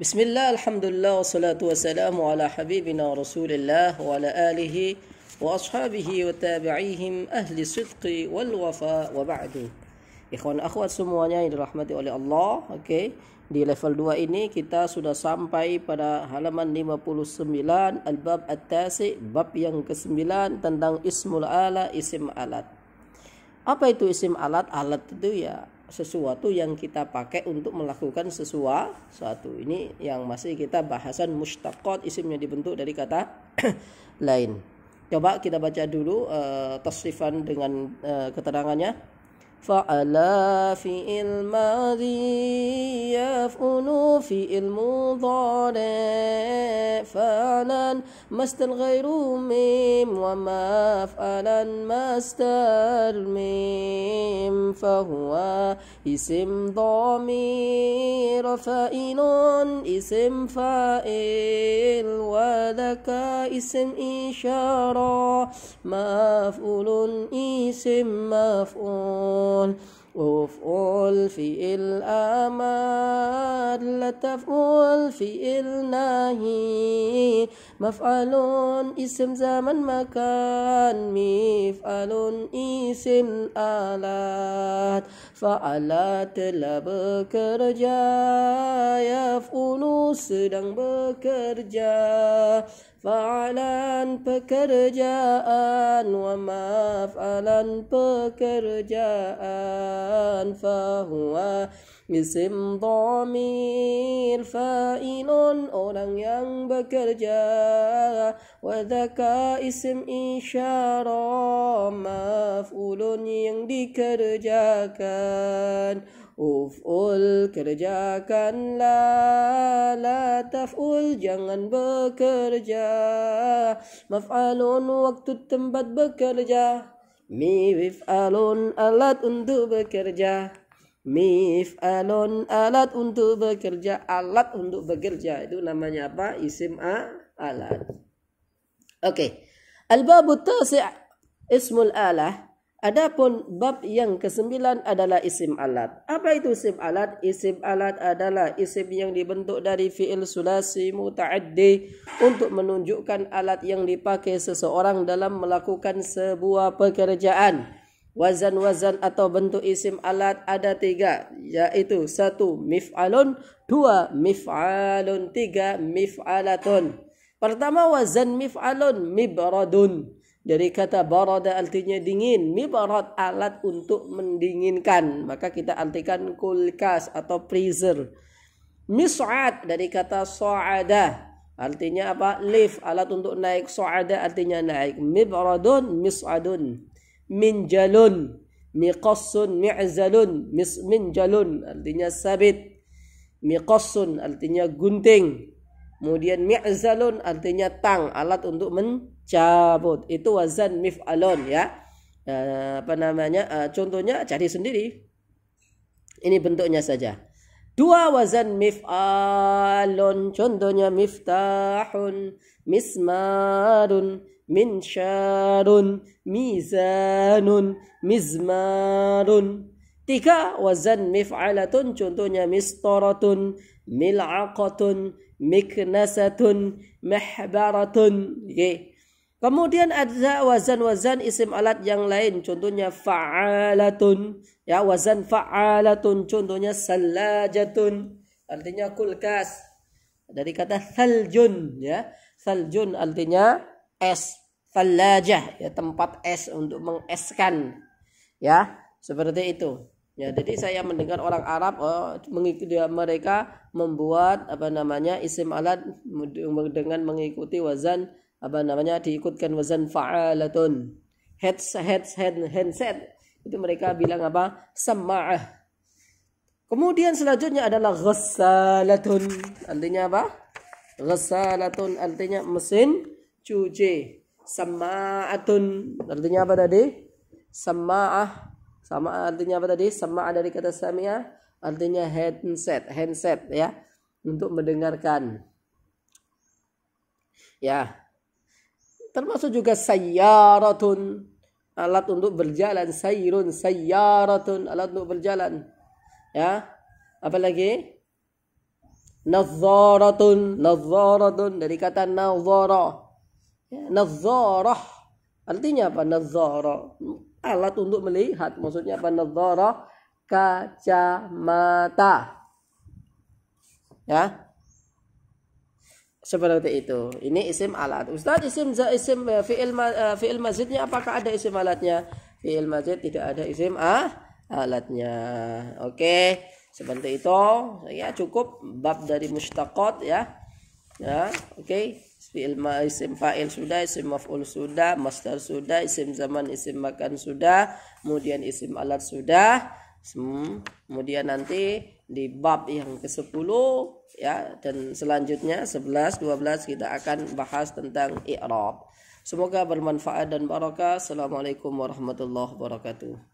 بسم الله الحمد لله والصلاة والسلام على حبيبنا رسول الله وعلى آله وأصحابه وتابعيهم أهل الصدق والوفاء وبعد Ikhwan akhwat semuanya yang dirahmati oleh Allah okay. Di level 2 ini kita sudah sampai pada halaman 59 Al-Bab At-Tasi Bab yang ke-9 tentang Ismul Ala Isim Alat Apa itu isim alat? Alat itu ya sesuatu yang kita pakai untuk melakukan sesuatu. Ini yang masih kita bahasan mustaqot isimnya dibentuk dari kata lain. Coba kita baca dulu uh, tasrifan dengan uh, keterangannya. Fa'ala fi'il madhi fi fi'il mudhari fa'lan mastal ghairu mim wa ma fa'lan masdar mim فهو اسم ضمير فإن اسم فائل وذاك اسم إشارة مفعول اسم مفعول وفعل في الأمر لا تفعل في النهي maf'alun isim zaman makan mif'alun isim alat fa'ala telah bekerja yaf'ulu sedang bekerja Fa'alan pekerjaan wa maf'alan pekerjaan fahuwa Isim dhamir fa'ilun orang yang bekerja Wadaka isim isyara maf'ulun yang dikerjakan Uf'ul kerjakanlah La taf'ul jangan bekerja Maf'alun waktu tempat bekerja Mi wif'alun alat untuk bekerja Mif alon alat untuk bekerja alat untuk bekerja itu namanya apa isim a alat. Okey. Al-babu tasi' ismul alah. Adapun bab yang kesembilan adalah isim alat. Apa itu isim alat? Isim alat adalah isim yang dibentuk dari fi'il sulasi muta'addi untuk menunjukkan alat yang dipakai seseorang dalam melakukan sebuah pekerjaan. Wazan-wazan atau bentuk isim alat ada tiga, yaitu satu mif'alun, dua mif'alun, tiga mif'alatun. Pertama wazan mif'alun, mibradun. Dari kata barada artinya dingin, mibrad alat untuk mendinginkan. Maka kita artikan kulkas atau freezer. Mis'ad dari kata soada Artinya apa? Lift, alat untuk naik. So'ada artinya naik. Mibradun, mis'adun. minjalun miqassun mi'zalun mis minjalun artinya sabit miqassun artinya gunting kemudian mi'zalun artinya tang alat untuk mencabut itu wazan mif'alun ya eh, apa namanya eh, contohnya cari sendiri ini bentuknya saja دوا وزن مفعال جن دنيا مفتاح مسمار منشار ميزان مزمار تكا وزن مفعلة جن دنيا مسطرة ملعقة مكنسة محبرة Kemudian ada wazan-wazan isim alat yang lain. Contohnya fa'alatun. Ya, wazan fa'alatun. Contohnya salajatun. Artinya kulkas. Dari kata saljun. Ya, saljun artinya es. Salajah. Ya, tempat es untuk mengeskan. Ya, seperti itu. Ya, jadi saya mendengar orang Arab oh, mengikuti mereka membuat apa namanya isim alat dengan mengikuti wazan apa namanya diikutkan wazan fa'alatun heads heads head handset itu mereka bilang apa sama'ah kemudian selanjutnya adalah ghassalatun artinya apa ghassalatun artinya mesin cuci sama'atun artinya apa tadi sama'ah sama artinya apa tadi sama'ah dari kata sami'ah artinya handset handset ya untuk mendengarkan ya termasuk juga sayyaratun alat untuk berjalan sayrun sayyaratun alat untuk berjalan ya apalagi lagi nazaratun nazaratun dari kata nazara ya, nazarah artinya apa nazara alat untuk melihat maksudnya apa nazara kacamata ya seperti itu. Ini isim alat. Ustaz isim za isim eh, fi'il eh, fi'il mazidnya apakah ada isim alatnya? Fi'il mazid tidak ada isim ah alatnya. Oke. Seperti itu ya cukup bab dari mustaqot ya. Ya, oke. Fi'il ma, isim fa'il sudah, isim maf'ul sudah, masdar sudah, isim zaman, isim makan sudah, kemudian isim alat sudah. Hmm, kemudian nanti di bab yang ke-10 ya dan selanjutnya 11 12 kita akan bahas tentang i'rab. Semoga bermanfaat dan barokah. Assalamualaikum warahmatullahi wabarakatuh.